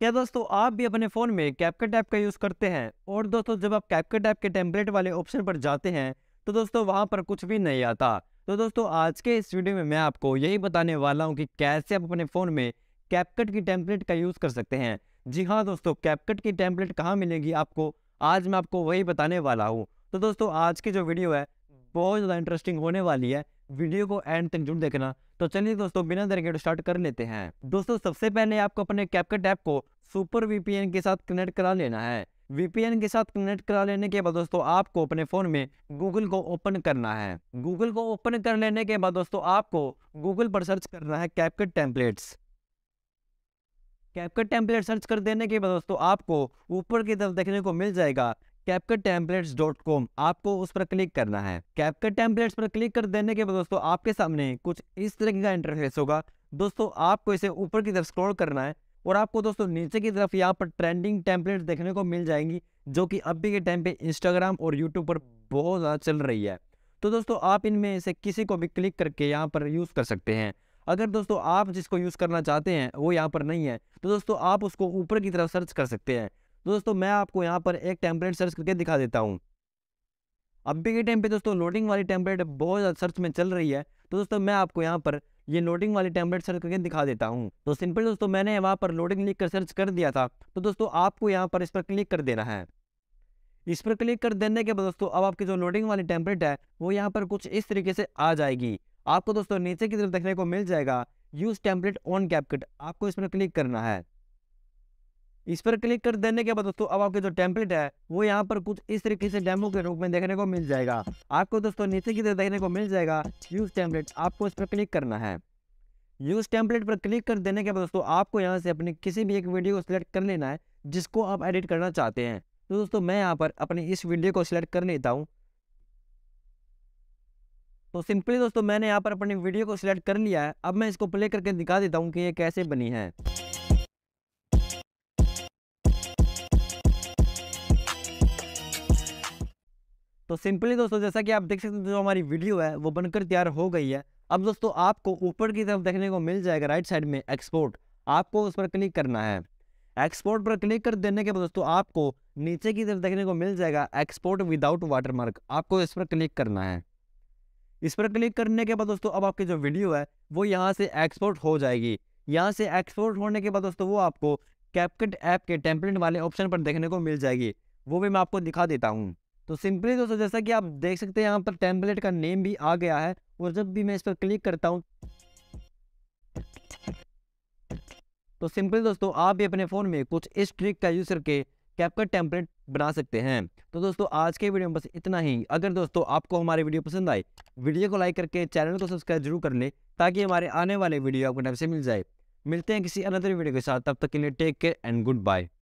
क्या दोस्तों आप भी अपने फ़ोन में कैपकट ऐप का यूज़ करते हैं और दोस्तों जब आप कैपकट ऐप के टेम्पलेट वाले ऑप्शन पर जाते हैं तो दोस्तों वहाँ पर कुछ भी नहीं आता तो दोस्तों आज के इस वीडियो में मैं आपको यही बताने वाला हूँ कि कैसे आप अपने फ़ोन में कैपकट की टेम्पलेट का यूज़ कर सकते हैं जी हाँ दोस्तों कैपकट की टेम्पलेट कहाँ मिलेगी आपको आज मैं आपको वही बताने वाला हूँ तो दोस्तों आज की जो वीडियो है बहुत ज़्यादा इंटरेस्टिंग होने वाली है वीडियो को एंड तक जरूर देखना तो चलिए दोस्तों बिना देर के स्टार्ट कर लेते हैं दोस्तों सबसे पहले आपको अपने कैपकट ऐप को सुपर वीपीएन के साथ कनेक्ट करा लेना है वीपीएन के साथ कनेक्ट करा लेने के बाद दोस्तों आपको अपने फोन में गूगल को ओपन करना है गूगल को ओपन कर लेने के बाद दोस्तों आपको गूगल पर सर्च करना है CapCut templates CapCut template search कर देने के बाद दोस्तों आपको ऊपर की तरफ देखने को मिल जाएगा कैपकट टेम्पलेट्स डॉट कॉम आपको उस पर क्लिक करना है कैपकट टेम्पलेट्स पर क्लिक कर देने के बाद दोस्तों आपके सामने कुछ इस तरीके का इंटरफेस होगा दोस्तों आपको इसे ऊपर की तरफ स्क्रॉल करना है और आपको दोस्तों नीचे की तरफ यहाँ पर ट्रेंडिंग टेम्पलेट्स देखने को मिल जाएंगी जो कि अभी के टाइम पे इंस्टाग्राम और यूट्यूब पर बहुत ज़्यादा चल रही है तो दोस्तों आप इनमें से किसी को भी क्लिक करके यहाँ पर यूज़ कर सकते हैं अगर दोस्तों आप जिसको यूज़ करना चाहते हैं वो यहाँ पर नहीं है तो दोस्तों आप उसको ऊपर की तरफ सर्च कर सकते हैं तो दोस्तों मैं आपको यहाँ पर एक टेम्पलेट सर्च करके दिखा देता हूँ अभी के टाइम पे दोस्तों लोडिंग वाली टेम्पलेट बहुत ज़्यादा सर्च में चल रही है तो दोस्तों मैं आपको यहाँ पर ये लोडिंग वाली टेम्पलेट सर्च करके दिखा देता हूँ तो सिंपल दोस्तों मैंने वहाँ पर लोडिंग लिख कर सर्च कर दिया था तो दोस्तों आपको यहाँ पर इस पर क्लिक कर देना है इस पर क्लिक कर देने के बाद दोस्तों अब आपकी जो लोडिंग वाली टेम्पलेट है वो यहाँ पर कुछ इस तरीके से आ जाएगी आपको दोस्तों नीचे की तरफ देखने को मिल जाएगा यूज़ टेम्पलेट ऑन कैपकट आपको इस पर क्लिक करना है इस पर क्लिक कर देने के बाद दोस्तों अब आपके जो टेम्पलेट है वो यहाँ पर कुछ इस तरीके से डेमो के रूप में देखने को मिल जाएगा आपको दोस्तों नीचे की तरफ देखने को मिल जाएगा यूज टेम्पलेट आपको इस पर क्लिक करना है यूज टेम्पलेट पर क्लिक कर देने के बाद दोस्तों आपको यहाँ से अपनी किसी भी एक वीडियो को सिलेक्ट कर लेना है जिसको आप एडिट करना चाहते हैं तो दोस्तों मैं यहाँ पर अपनी इस वीडियो को सिलेक्ट कर लेता हूँ तो सिंपली दोस्तों मैंने यहाँ पर अपनी वीडियो को सिलेक्ट कर लिया है अब मैं इसको प्ले करके दिखा देता हूँ कि ये कैसे बनी है तो सिंपली दोस्तों जैसा कि आप देख सकते हो जो हमारी वीडियो है वो बनकर तैयार हो गई है अब दोस्तों आपको ऊपर की तरफ देखने को मिल जाएगा राइट साइड में एक्सपोर्ट आपको उस पर क्लिक करना है एक्सपोर्ट पर क्लिक कर देने के बाद दोस्तों आपको नीचे की तरफ देखने को मिल जाएगा एक्सपोर्ट विदाउट वाटरमार्क आपको इस पर क्लिक करना है इस पर क्लिक करने के बाद दोस्तों अब आपकी जो वीडियो है वो यहाँ से एक्सपोर्ट हो जाएगी यहाँ से एक्सपोर्ट होने के बाद दोस्तों वो आपको कैपकट ऐप के टेम्पलेट वाले ऑप्शन पर देखने को मिल जाएगी वो भी मैं आपको दिखा देता हूँ तो सिंपली दोस्तों जैसा कि आप देख सकते हैं यहाँ पर टेम्पलेट का नेम भी आ गया है और जब भी मैं इस पर क्लिक करता हूँ तो सिंपली दोस्तों आप भी अपने फ़ोन में कुछ इस ट्रिक का यूज़ करके कैपकट टेम्पलेट बना सकते हैं तो दोस्तों आज के वीडियो में बस इतना ही अगर दोस्तों आपको हमारी वीडियो पसंद आए वीडियो को लाइक करके चैनल को सब्सक्राइब जरूर कर लें ताकि हमारे आने वाले वीडियो आपको टाइम से मिल जाए मिलते हैं किसी अनदर वीडियो के साथ तब तक के लिए take care and good bye